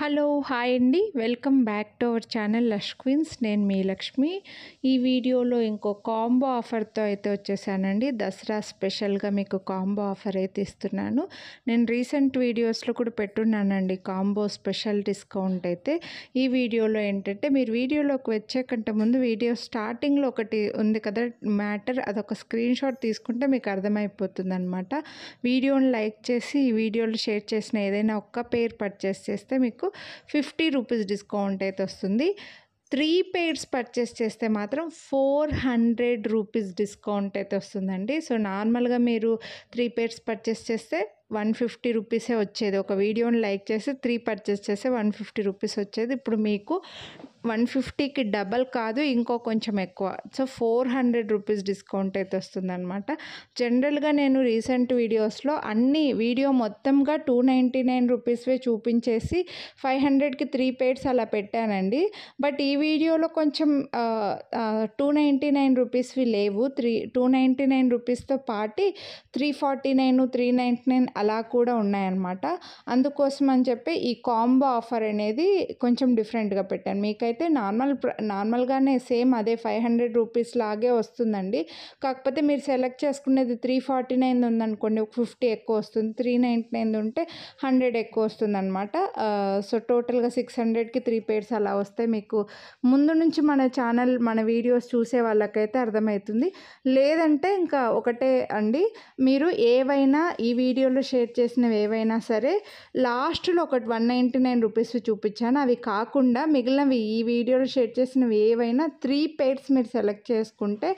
hello hi అండి welcome back to our channel lush queens నేను మీ లక్ష్మి ఈ వీడియోలో ఇంకో కాంబో ఆఫర్తో అయితే వచ్చేసానండి దసరా స్పెషల్గా మీకు కాంబో ఆఫర్ అయితే ఇస్తున్నాను నేను రీసెంట్ వీడియోస్లో కూడా పెట్టున్నానండి కాంబో స్పెషల్ డిస్కౌంట్ అయితే ఈ వీడియోలో ఏంటంటే మీరు వీడియోలోకి వచ్చే కంటే ముందు వీడియో స్టార్టింగ్లో ఒకటి ఉంది కదా మ్యాటర్ అదొక స్క్రీన్ షాట్ తీసుకుంటే మీకు అర్థమైపోతుంది అనమాట వీడియోని లైక్ చేసి ఈ వీడియోలు షేర్ చేసిన ఏదైనా ఒక్క పేరు పర్చేస్ చేస్తే మీకు మీకు ఫిఫ్టీ రూపీస్ డిస్కౌంట్ అయితే వస్తుంది త్రీ పెయిర్స్ పర్చేస్ చేస్తే మాత్రం ఫోర్ హండ్రెడ్ రూపీస్ డిస్కౌంట్ అయితే వస్తుందండి సో నార్మల్గా మీరు త్రీ పెయిర్స్ పర్చేస్ చేస్తే వన్ ఫిఫ్టీ రూపీసే వచ్చేది ఒక వీడియోని లైక్ చేసి త్రీ పర్చేస్ చేస్తే వన్ ఫిఫ్టీ రూపీస్ వచ్చేది ఇప్పుడు మీకు వన్ ఫిఫ్టీకి డబల్ కాదు ఇంకో కొంచెం ఎక్కువ so four hundred rupees discount అయితే వస్తుందన్నమాట జనరల్గా నేను రీసెంట్ వీడియోస్లో అన్ని వీడియో మొత్తంగా టూ నైంటీ నైన్ రూపీస్వే చూపించేసి ఫైవ్ హండ్రెడ్కి త్రీ పేడ్స్ అలా పెట్టానండి బట్ ఈ వీడియోలో కొంచెం టూ నైంటీ నైన్ రూపీస్వి లేవు త్రీ టూ నైంటీ నైన్ రూపీస్తో పాటి three forty nine three ninety nine అలా కూడా ఉన్నాయన్నమాట అందుకోసం అని చెప్పి ఈ కాంబో ఆఫర్ అనేది కొంచెం డిఫరెంట్గా పెట్టాను మీకైతే నార్మల్ నార్మల్గానే సేమ్ అదే ఫైవ్ హండ్రెడ్ రూపీస్ లాగే వస్తుందండి కాకపోతే మీరు సెలెక్ట్ చేసుకునేది త్రీ ఫార్టీ నైన్ ఉందనుకోండి ఒక ఫిఫ్టీ ఎక్కువ వస్తుంది త్రీ నైంటీ నైన్ ఉంటే హండ్రెడ్ ఎక్కువ వస్తుందన్నమాట సో టోటల్గా సిక్స్ హండ్రెడ్కి త్రీ పేర్స్ అలా వస్తే మీకు ముందు నుంచి మన ఛానల్ మన వీడియోస్ చూసే వాళ్ళకైతే అర్థమవుతుంది లేదంటే ఇంకా ఒకటే అండి మీరు ఏవైనా ఈ వీడియోలో షేర్ చేసినవి ఏవైనా సరే లాస్ట్లో ఒకటి వన్ నైంటీ నైన్ రూపీస్ చూపించాను అవి కాకుండా మిగిలినవి ఈ వీడియోలో షేర్ చేసినవి ఏవైనా త్రీ పేర్స్ మీరు సెలెక్ట్ చేసుకుంటే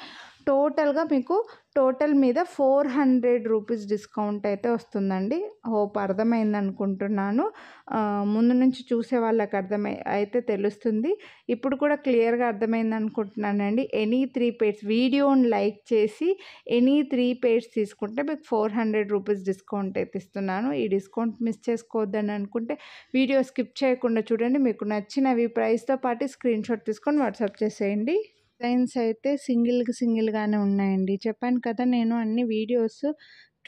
టోటల్గా మీకు టోటల్ మీద ఫోర్ హండ్రెడ్ రూపీస్ డిస్కౌంట్ అయితే వస్తుందండి హోప్ అర్థమైంది అనుకుంటున్నాను ముందు నుంచి చూసే వాళ్ళకి అర్థమై అయితే తెలుస్తుంది ఇప్పుడు కూడా క్లియర్గా అర్థమైంది అనుకుంటున్నానండి ఎనీ త్రీ పేర్స్ వీడియోని లైక్ చేసి ఎనీ త్రీ పేర్స్ తీసుకుంటే మీకు ఫోర్ హండ్రెడ్ రూపీస్ డిస్కౌంట్ అయితే ఇస్తున్నాను ఈ డిస్కౌంట్ మిస్ చేసుకోవద్దని అనుకుంటే వీడియో స్కిప్ చేయకుండా చూడండి మీకు నచ్చిన అవి ప్రైస్తో పాటు స్క్రీన్ షాట్ తీసుకొని వాట్సాప్ చేసేయండి డిజైన్స్ అయితే సింగిల్ సింగిల్గానే ఉన్నాయండి చెప్పాను కదా నేను అన్ని వీడియోస్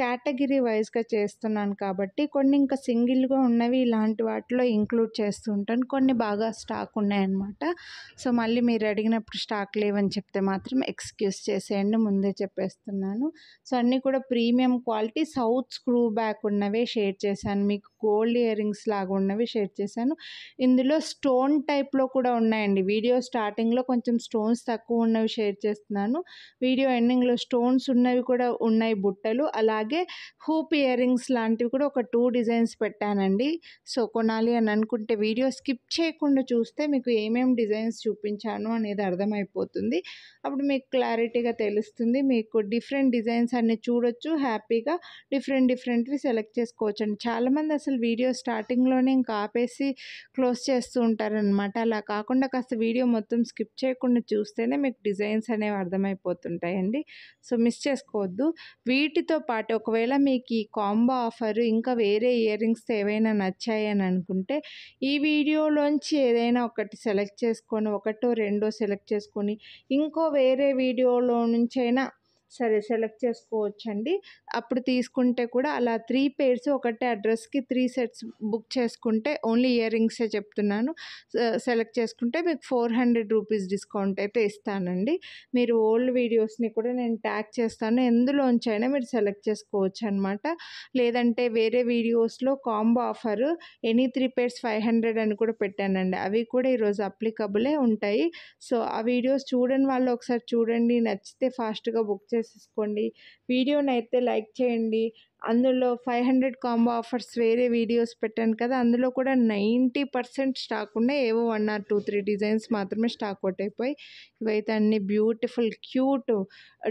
కేటగిరీ వైజ్గా చేస్తున్నాను కాబట్టి కొన్ని ఇంకా సింగిల్గా ఉన్నవి ఇలాంటి వాటిలో ఇంక్లూడ్ చేస్తూ ఉంటాను కొన్ని బాగా స్టాక్ ఉన్నాయన్నమాట సో మళ్ళీ మీరు అడిగినప్పుడు స్టాక్ లేవని చెప్తే మాత్రం ఎక్స్క్యూజ్ చేసేయండి ముందే చెప్పేస్తున్నాను సో అన్నీ కూడా premium quality south screw back ఉన్నవే షేర్ చేశాను మీకు గోల్డ్ ఇయర్ రింగ్స్ లాగా ఉన్నవి షేర్ చేశాను ఇందులో స్టోన్ టైప్లో కూడా ఉన్నాయండి వీడియో స్టార్టింగ్లో కొంచెం స్టోన్స్ తక్కువ ఉన్నవి షేర్ చేస్తున్నాను వీడియో ఎండింగ్లో స్టోన్స్ ఉన్నవి కూడా ఉన్నాయి బుట్టలు అలాగే అలాగే హూప్ ఇయరింగ్స్ లాంటివి కూడా ఒక టూ డిజైన్స్ పెట్టానండి సో కొనాలి అని అనుకుంటే వీడియో స్కిప్ చేయకుండా చూస్తే మీకు ఏమేమి డిజైన్స్ చూపించాను అనేది అర్థమైపోతుంది అప్పుడు మీకు క్లారిటీగా తెలుస్తుంది మీకు డిఫరెంట్ డిజైన్స్ అన్ని చూడొచ్చు హ్యాపీగా డిఫరెంట్ డిఫరెంట్వి సెలెక్ట్ చేసుకోవచ్చు అండి చాలామంది అసలు వీడియో స్టార్టింగ్లోనే ఇంకా ఆపేసి క్లోజ్ చేస్తూ ఉంటారనమాట అలా కాకుండా కాస్త వీడియో మొత్తం స్కిప్ చేయకుండా చూస్తేనే మీకు డిజైన్స్ అనేవి అర్థమైపోతుంటాయండి సో మిస్ చేసుకోవద్దు వీటితో పాటు ఒకవేళ మీకు ఈ కాంబో ఆఫర్ ఇంకా వేరే ఇయర్ రింగ్స్ ఏవైనా నచ్చాయని అనుకుంటే ఈ వీడియోలోంచి ఏదైనా ఒకటి సెలెక్ట్ చేసుకొని ఒకటో రెండో సెలెక్ట్ చేసుకొని ఇంకో వేరే వీడియోలో నుంచైనా సరే సెలెక్ట్ చేసుకోవచ్చండి అప్పుడు తీసుకుంటే కూడా అలా త్రీ పేర్స్ ఒకటే అడ్రస్కి త్రీ సెట్స్ బుక్ చేసుకుంటే ఓన్లీ ఇయర్ రింగ్సే చెప్తున్నాను సెలెక్ట్ చేసుకుంటే మీకు ఫోర్ హండ్రెడ్ రూపీస్ డిస్కౌంట్ అయితే ఇస్తానండి మీరు ఓల్డ్ వీడియోస్ని కూడా నేను ట్యాగ్ చేస్తాను ఎందులోంచి అయినా మీరు సెలెక్ట్ చేసుకోవచ్చు అనమాట లేదంటే వేరే వీడియోస్లో combo offer any three pairs five hundred అని కూడా పెట్టానండి అవి కూడా ఈరోజు అప్లికబులే ఉంటాయి సో ఆ వీడియోస్ చూడని వాళ్ళు ఒకసారి చూడండి నచ్చితే ఫాస్ట్గా బుక్ చేసి చేసేసుకోండి వీడియోని అయితే లైక్ చేయండి అందులో ఫైవ్ హండ్రెడ్ కాంబో ఆఫర్స్ వేరే వీడియోస్ పెట్టాను కదా అందులో కూడా నైంటీ పర్సెంట్ స్టాక్ ఉన్నాయి ఏవో one or two three designs మాత్రమే స్టాక్ అవుట్ అయిపోయి ఇవైతే అన్ని బ్యూటిఫుల్ క్యూట్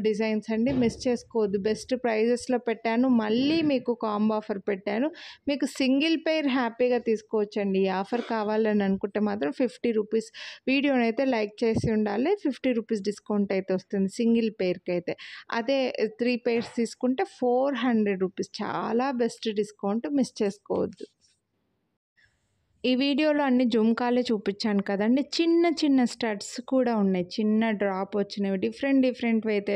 డిజైన్స్ అండి మిస్ చేసుకోవద్దు బెస్ట్ ప్రైజెస్లో పెట్టాను మళ్ళీ మీకు కాంబో ఆఫర్ పెట్టాను మీకు సింగిల్ పేర్ హ్యాపీగా తీసుకోవచ్చండి ఈ ఆఫర్ కావాలని అనుకుంటే మాత్రం ఫిఫ్టీ రూపీస్ వీడియోని అయితే లైక్ చేసి ఉండాలి ఫిఫ్టీ రూపీస్ డిస్కౌంట్ అయితే వస్తుంది సింగిల్ పేర్కి అయితే అదే త్రీ పేర్స్ తీసుకుంటే ఫోర్ హండ్రెడ్ రూపీస్ చాలా బెస్ట్ డిస్కౌంట్ మిస్ చేసుకోవద్దు ఈ వీడియోలో అన్ని జుమ్కాలే చూపించాను కదండి చిన్న చిన్న స్టడ్స్ కూడా ఉన్నాయి చిన్న డ్రాప్ వచ్చినవి డిఫరెంట్ డిఫరెంట్ అయితే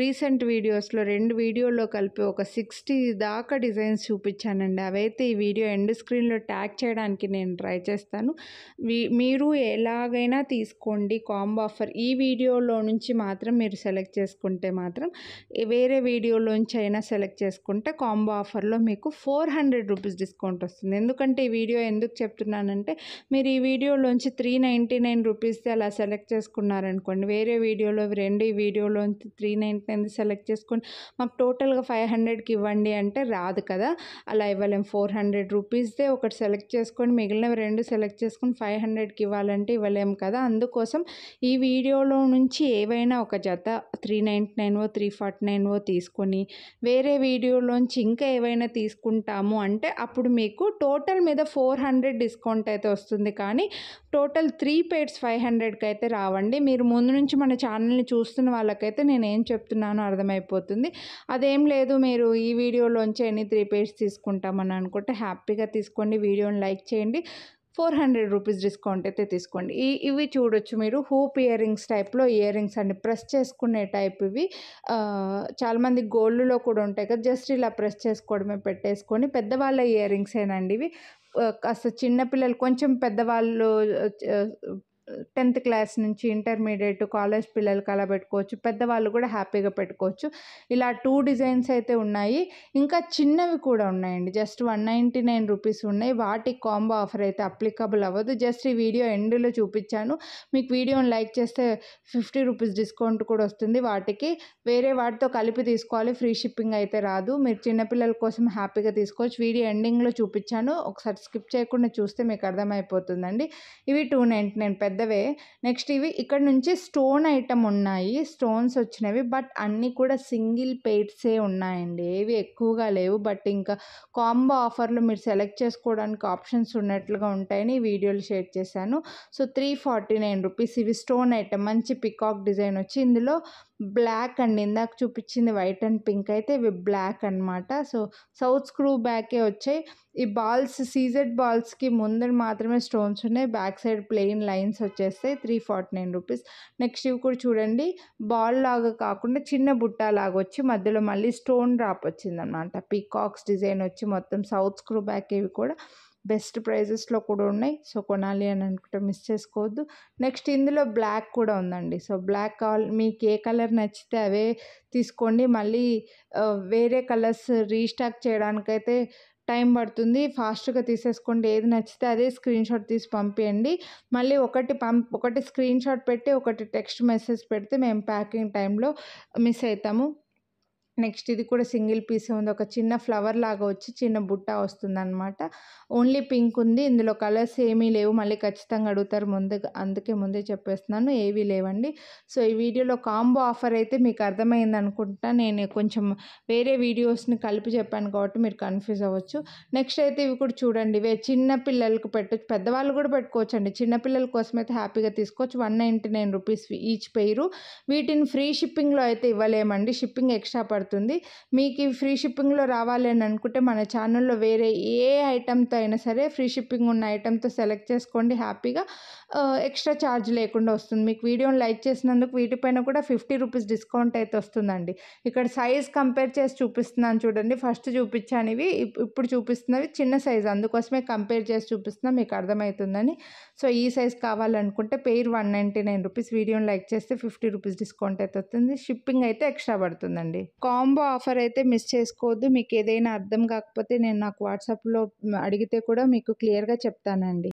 రీసెంట్ వీడియోస్లో రెండు వీడియోలో కలిపి ఒక సిక్స్టీ దాకా డిజైన్స్ చూపించానండి అవైతే ఈ వీడియో ఎండ్ స్క్రీన్లో ట్యాగ్ చేయడానికి నేను ట్రై చేస్తాను మీరు ఎలాగైనా తీసుకోండి కాంబో ఆఫర్ ఈ వీడియోలో నుంచి మాత్రం మీరు సెలెక్ట్ చేసుకుంటే మాత్రం వేరే వీడియోలోంచి అయినా సెలెక్ట్ చేసుకుంటే కాంబో ఆఫర్లో మీకు ఫోర్ హండ్రెడ్ రూపీస్ డిస్కౌంట్ వస్తుంది ఎందుకంటే ఈ వీడియో ఎందుకు చెప్తున్నాను చెప్తున్నానంటే మీరు ఈ వీడియోలోంచి త్రీ నైంటీ నైన్ రూపీస్ది అలా సెలెక్ట్ చేసుకున్నారనుకోండి వేరే వీడియోలో రెండు ఈ వీడియోలోంచి త్రీ నైంటీ నైన్ సెలెక్ట్ చేసుకొని మాకు టోటల్గా ఫైవ్ హండ్రెడ్కి ఇవ్వండి అంటే రాదు కదా అలా ఇవ్వలేం ఫోర్ హండ్రెడ్ రూపీస్దే ఒకటి సెలెక్ట్ చేసుకొని మిగిలినవి రెండు సెలెక్ట్ చేసుకొని ఫైవ్ హండ్రెడ్కి ఇవ్వాలంటే ఇవ్వలేము కదా అందుకోసం ఈ వీడియోలో నుంచి ఏవైనా ఒక జత త్రీ నైంటీ నైన్వో త్రీ ఫార్టీ నైన్వో తీసుకొని వేరే వీడియోలోంచి ఇంకా ఏవైనా తీసుకుంటాము అంటే అప్పుడు మీకు టోటల్ మీద ఫోర్ హండ్రెడ్ డిస్కౌంట్ అయితే వస్తుంది కానీ టోటల్ త్రీ పేడ్స్ ఫైవ్ హండ్రెడ్కి అయితే రావండి మీరు ముందు నుంచి మన ఛానల్ని చూస్తున్న వాళ్ళకైతే నేను ఏం చెప్తున్నానో అర్థమైపోతుంది అదేం లేదు మీరు ఈ వీడియోలోంచి ఎన్ని త్రీ పేడ్స్ తీసుకుంటామని అనుకుంటే హ్యాపీగా తీసుకోండి వీడియోని లైక్ చేయండి ఫోర్ హండ్రెడ్ రూపీస్ డిస్కౌంట్ అయితే తీసుకోండి ఈ ఇవి చూడొచ్చు మీరు హూప్ ఇయర్ రింగ్స్ టైప్లో ఇయర్ రింగ్స్ అండి ప్రెస్ చేసుకునే టైప్ ఇవి చాలామంది గోల్డ్లో కూడా ఉంటాయి కదా జస్ట్ ఇలా ప్రెస్ చేసుకోవడమే పెట్టేసుకొని పెద్దవాళ్ళ ఇయర్ రింగ్స్ ఏనండి ఇవి కాస్త చిన్నపిల్లలు కొంచెం పెద్దవాళ్ళు టెన్త్ క్లాస్ నుంచి ఇంటర్మీడియట్ కాలేజ్ పిల్లలకి అలా పెట్టుకోవచ్చు పెద్దవాళ్ళు కూడా హ్యాపీగా పెట్టుకోవచ్చు ఇలా టూ డిజైన్స్ అయితే ఉన్నాయి ఇంకా చిన్నవి కూడా ఉన్నాయండి just one ninety nine rupees ఉన్నాయి వాటి కాంబో ఆఫర్ అయితే అప్లికబుల్ అవ్వదు జస్ట్ ఈ వీడియో ఎండ్లో చూపించాను మీకు వీడియోని లైక్ చేస్తే ఫిఫ్టీ రూపీస్ డిస్కౌంట్ కూడా వస్తుంది వాటికి వేరే వాటితో కలిపి తీసుకోవాలి ఫ్రీ షిప్పింగ్ అయితే రాదు మీరు చిన్నపిల్లల కోసం హ్యాపీగా తీసుకోవచ్చు వీడియో ఎండింగ్లో చూపించాను ఒకసారి స్కిప్ చేయకుండా చూస్తే మీకు అర్థమైపోతుందండి ఇవి టూ నైంటీ నైన్ పెద్ద పెద్దవే నెక్స్ట్ ఇవి ఇక్కడ నుంచి స్టోన్ ఐటమ్ ఉన్నాయి స్టోన్స్ వచ్చినవి బట్ అన్నీ కూడా సింగిల్ పేట్సే ఉన్నాయండి ఏవి ఎక్కువగా లేవు బట్ ఇంకా కాంబో ఆఫర్లు మీరు సెలెక్ట్ చేసుకోవడానికి ఆప్షన్స్ ఉన్నట్లుగా ఉంటాయని వీడియోలు షేర్ చేశాను so three forty nine rupees ఇవి స్టోన్ ఐటమ్ మంచి పికాక్ డిజైన్ వచ్చి ఇందులో బ్లాక్ అండి ఇందాక చూపించింది వైట్ అండ్ పింక్ అయితే ఇవి బ్లాక్ అనమాట సో సౌత్ స్క్రూ బ్యాకే వచ్చాయి ఈ బాల్స్ సీజెడ్ బాల్స్కి ముందర మాత్రమే స్టోన్స్ ఉన్నాయి బ్యాక్ సైడ్ ప్లెయిన్ లైన్స్ వచ్చేస్తాయి three forty nine rupees next ఇవి కూడా చూడండి బాల్ లాగా కాకుండా చిన్న బుట్టలాగా లాగా వచ్చి మధ్యలో మళ్ళీ స్టోన్ డ్రాప్ వచ్చిందనమాట పీకాక్స్ డిజైన్ వచ్చి మొత్తం సౌత్ స్క్రూ బ్యాక్ ఇవి కూడా బెస్ట్ ప్రైజెస్లో కూడా ఉన్నాయి సో కొనాలి అని అనుకుంటే మిస్ చేసుకోవద్దు నెక్స్ట్ ఇందులో బ్లాక్ కూడా ఉందండి సో బ్లాక్ కావాలి మీకు ఏ కలర్ నచ్చితే అవే తీసుకోండి మళ్ళీ వేరే కలర్స్ రీస్టాక్ చేయడానికైతే టైం పడుతుంది ఫాస్ట్గా తీసేసుకోండి ఏది నచ్చితే అదే స్క్రీన్ షాట్ తీసి పంపించండి మళ్ళీ ఒకటి పంప్ ఒకటి స్క్రీన్ షాట్ పెట్టి ఒకటి టెక్స్ట్ మెసేజ్ పెడితే మేము ప్యాకింగ్ టైంలో మిస్ అవుతాము నెక్స్ట్ ఇది కూడా సింగిల్ పీస్ ఉంది ఒక చిన్న ఫ్లవర్ లాగా వచ్చి చిన్న బుట్ట అనమాట ఓన్లీ పింక్ ఉంది ఇందులో కలర్స్ ఏమీ లేవు మళ్ళీ ఖచ్చితంగా అడుగుతారు ముందు అందుకే ముందే చెప్పేస్తున్నాను ఏవీ లేవండి సో ఈ వీడియోలో కాంబో ఆఫర్ అయితే మీకు అర్థమైంది అనుకుంటా నేను కొంచెం వేరే వీడియోస్ని కలిపి చెప్పాను కాబట్టి మీరు కన్ఫ్యూజ్ అవ్వచ్చు నెక్స్ట్ అయితే ఇవి కూడా చూడండి ఇవే చిన్న పిల్లలకు పెట్టచ్చు పెద్దవాళ్ళు కూడా పెట్టుకోవచ్చు అండి చిన్నపిల్లల కోసం అయితే హ్యాపీగా తీసుకోవచ్చు one ninety nine rupees each pair వీటిని ఫ్రీ షిప్పింగ్లో అయితే ఇవ్వలేమండి షిప్పింగ్ ఎక్స్ట్రా పడుతుంది పడుతుంది మీకు ఫ్రీ షిప్పింగ్లో రావాలి అని అనుకుంటే మన ఛానల్లో వేరే ఏ ఐటెంతో అయినా సరే ఫ్రీ షిప్పింగ్ ఉన్న ఐటెంతో సెలెక్ట్ చేసుకోండి హ్యాపీగా ఎక్స్ట్రా ఛార్జ్ లేకుండా వస్తుంది మీకు వీడియోని లైక్ చేసినందుకు వీటిపైన కూడా ఫిఫ్టీ రూపీస్ డిస్కౌంట్ అయితే వస్తుందండి ఇక్కడ సైజ్ కంపేర్ చేసి చూపిస్తున్నాను చూడండి ఫస్ట్ చూపించాను ఇవి ఇప్పుడు చూపిస్తున్నవి చిన్న సైజ్ అందుకోసమే కంపేర్ చేసి చూపిస్తున్నా మీకు అర్థమవుతుందని సో ఈ సైజ్ కావాలనుకుంటే pair one ninety nine rupees వీడియోని లైక్ చేస్తే ఫిఫ్టీ రూపీస్ డిస్కౌంట్ అయితే వస్తుంది షిప్పింగ్ అయితే ఎక్స్ట్రా పడుతుందండి కాంబో ఆఫర్ అయితే మిస్ చేసుకోవద్దు మీకు ఏదైనా అర్థం కాకపోతే నేను నాకు వాట్సాప్లో అడిగితే కూడా మీకు క్లియర్గా చెప్తానండి